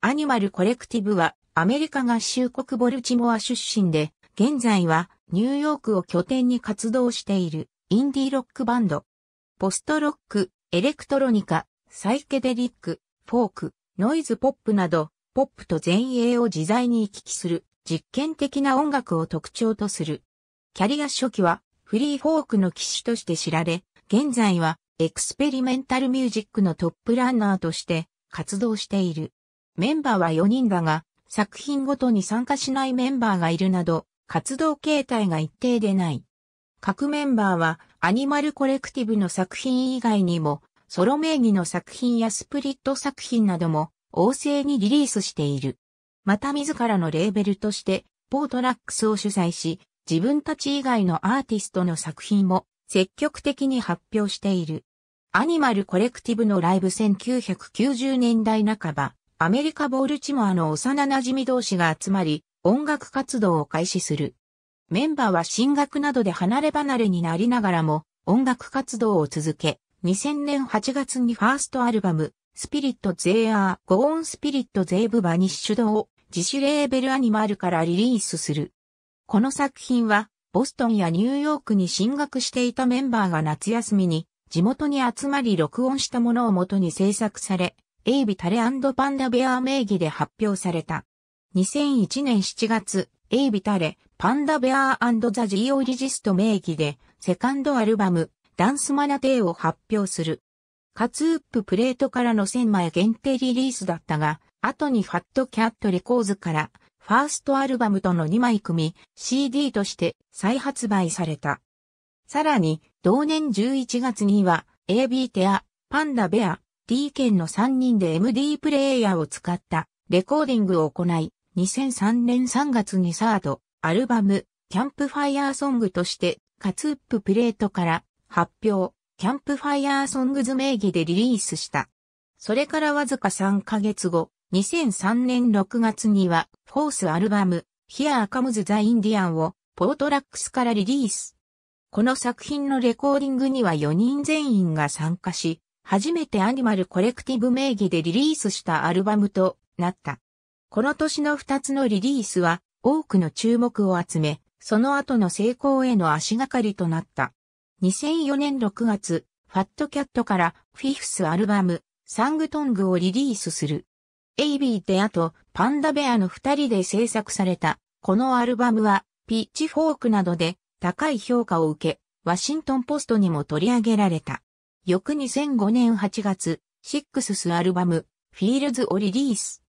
アニマルコレクティブはアメリカ合衆国ボルチモア出身で、現在はニューヨークを拠点に活動しているインディーロックバンド。ポストロック、エレクトロニカ、サイケデリック、フォーク、ノイズポップなど、ポップと前衛を自在に行き来する実験的な音楽を特徴とする。キャリア初期はフリーフォークの騎士として知られ、現在はエクスペリメンタルミュージックのトップランナーとして活動している。メンバーは4人だが、作品ごとに参加しないメンバーがいるなど、活動形態が一定でない。各メンバーはアニマルコレクティブの作品以外にも、ソロ名義の作品やスプリット作品なども、旺盛にリリースしている。また自らのレーベルとして、ポートラックスを主催し、自分たち以外のアーティストの作品も積極的に発表している。アニマルコレクティブのライブ1990年代半ば、アメリカ・ボールチモアの幼馴染同士が集まり、音楽活動を開始する。メンバーは進学などで離れ離れになりながらも、音楽活動を続け、2000年8月にファーストアルバム、スピリット・ゼーアー・ゴーン・スピリット・ゼーブ・バニッシュドを自主レーベルアニマルからリリースする。この作品は、ボストンやニューヨークに進学していたメンバーが夏休みに地元に集まり録音したものを元に制作され、エイビタレパンダベア名義で発表された。2001年7月、エイビタレ、パンダベアザ・ジーオリジスト名義で、セカンドアルバム、ダンスマナテーを発表する。カツウッププレートからの1000枚限定リリースだったが、後にファットキャットレコーズから、ファーストアルバムとの2枚組、CD として再発売された。さらに、同年11月には、AB テア、パンダベア、D 県の3人で MD プレイヤーを使ったレコーディングを行い、2003年3月にサード、アルバム、キャンプファイヤーソングとして、カツッププレートから発表、キャンプファイヤーソングズ名義でリリースした。それからわずか3ヶ月後、2003年6月には、フォースアルバム、Here Comes the Indian を、ポートラックスからリリース。この作品のレコーディングには4人全員が参加し、初めてアニマルコレクティブ名義でリリースしたアルバムとなった。この年の2つのリリースは多くの注目を集め、その後の成功への足がかりとなった。2004年6月、ファットキャットからフィフスアルバム、サングトングをリリースする。エイビーテアとパンダベアの二人で制作された、このアルバムは、ピッチフォークなどで高い評価を受け、ワシントンポストにも取り上げられた。翌2005年8月、シックススアルバム、フィールズをリリース。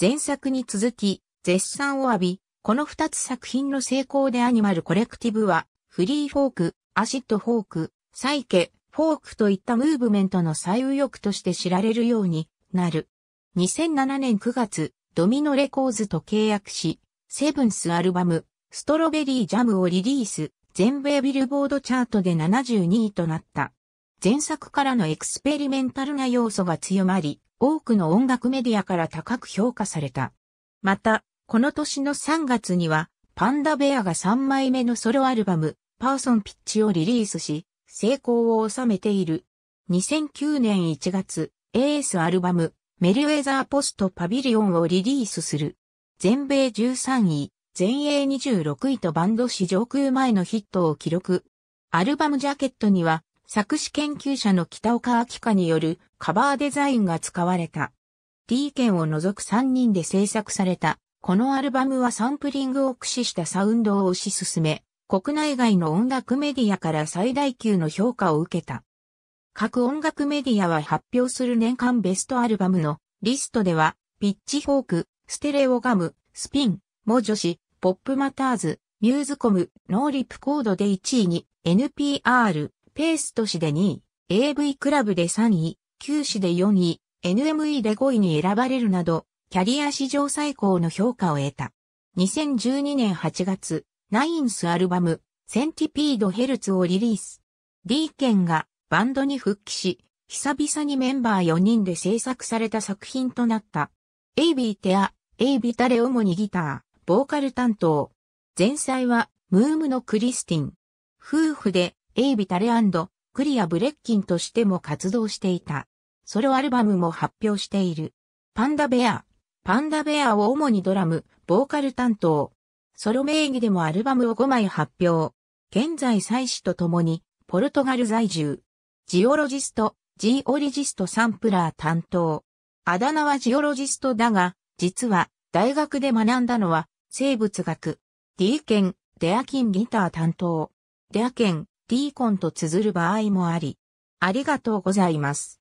前作に続き、絶賛を浴び、この2つ作品の成功でアニマルコレクティブは、フリーフォーク、アシッドフォーク、サイケ、フォークといったムーブメントの最右翼として知られるようになる。2007年9月、ドミノレコーズと契約し、セブンスアルバム、ストロベリージャムをリリース、全米ビルボードチャートで72位となった。前作からのエクスペリメンタルな要素が強まり、多くの音楽メディアから高く評価された。また、この年の3月には、パンダベアが3枚目のソロアルバム、パーソンピッチをリリースし、成功を収めている。2009年1月、AS アルバム、メルウェザーポストパビリオンをリリースする。全米13位、全英26位とバンド史上空前のヒットを記録。アルバムジャケットには、作詞研究者の北岡明香によるカバーデザインが使われた。D 県を除く3人で制作された、このアルバムはサンプリングを駆使したサウンドを推し進め、国内外の音楽メディアから最大級の評価を受けた。各音楽メディアは発表する年間ベストアルバムのリストでは、ピッチフォーク、ステレオガム、スピン、モジョシ、ポップマターズ、ミューズコム、ノーリップコードで1位に NPR、ペース都市で2位、AV クラブで3位、旧市で4位、NME で5位に選ばれるなど、キャリア史上最高の評価を得た。2012年8月、ナインスアルバム、センティピードヘルツをリリース。D 県がバンドに復帰し、久々にメンバー4人で制作された作品となった。エイビーテア、エイビタレ主にギター、ボーカル担当。前菜は、ムームのクリスティン。夫婦でエイビ・タレクリア・ブレッキンとしても活動していた。ソロアルバムも発表している。パンダベア。パンダベアを主にドラム、ボーカル担当。ソロ名義でもアルバムを5枚発表。現在妻子と共に、ポルトガル在住。ジオロジスト、ジオリジストサンプラー担当。あだ名はジオロジストだが、実は、大学で学んだのは、生物学。D 県、デアキンギター担当。デアン、ディーコンと綴る場合もあり、ありがとうございます。